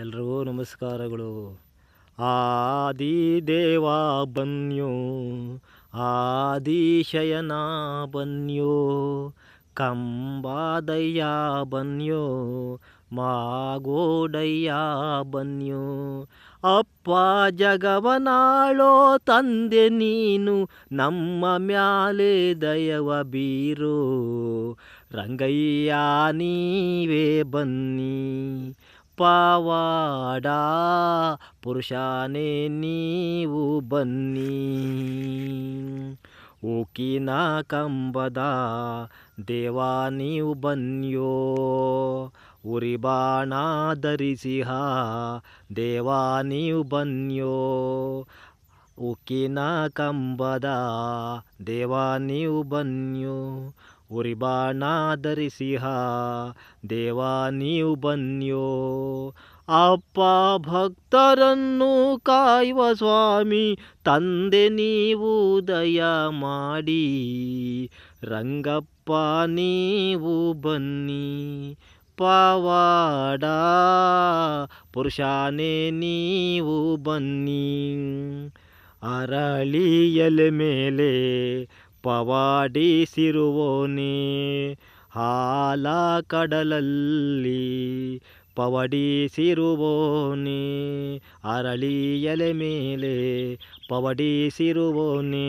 ಎಲ್ರಿಗೂ ನಮಸ್ಕಾರಗಳು ಆದಿ ದೇವ ಬನ್ಯೋ ಶಯನ ಬನ್ಯೋ ಕಂಬಾದಯ್ಯ ಬನ್ಯೋ ಮಾಗೋಡಯ್ಯ ಬನ್ಯೋ ಅಪ್ಪ ಜಗವನಾಳೋ ತಂದೆ ನೀನು ನಮ್ಮ ಮ್ಯಾಲೆ ದಯವ ಬೀರೋ ರಂಗಯ್ಯ ನೀವೇ ಬನ್ನಿ ಪಾವಾಡ ಪುರುಷನೇ ನೀವು ಬನ್ನಿ ಓಕಿನ ಕಂಬದ ದೇವ ನೀವು ಬನ್ಯೋ ಉರಿ ಬಾಣ ಧರಿಸಿಹ ದೇವ ನೀವು ಬನ್ಯೋ ಉಕ್ಕಿನ ಕಂಬದ ದೇವಾ ನೀವು ಬನ್ಯೋ ಉರಿ ಬಾಣ ಧರಿಸಿಹ ದೇವ ನೀವು ಬನ್ಯೋ ಅಪ್ಪ ಭಕ್ತರನ್ನು ಕಾಯುವ ಸ್ವಾಮಿ ತಂದೆ ನೀವು ದಯ ಮಾಡಿ ರಂಗಪ್ಪ ನೀವು ಬನ್ನಿ ಪವಾಡ ಪುರುಷಾನೆ ನೀವು ಬನ್ನಿ ಅರಳಿ ಮೇಲೆ ಪವಾಡಿಸಿರುವೋನೇ ಹಾಲ ಕಡಲಲ್ಲಿ ಪವಡಿಸಿರುವೋನೇ ಅರಳಿ ಎಲೆ ಮೇಲೆ ಪವಡಿಸಿರುವೋನೇ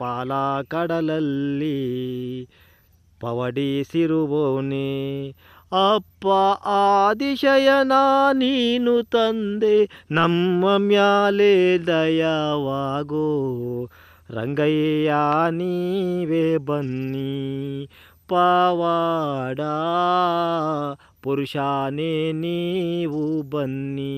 ಪಾಲ ಕಡಲಲ್ಲಿ ಪವಡಿಸಿರುವೋನೆ, ಅಪ್ಪ ಆದಿಶಯನ ನೀನು ತಂದೆ ನಮ್ಮ ಮ್ಯಾಲೆ ದಯವಾಗೋ ರಂಗಯ್ಯ ನೀವೇ ಬನ್ನಿ ಪವಾಡ ಪುರುಷಾನೇ ನೀವು ಬನ್ನಿ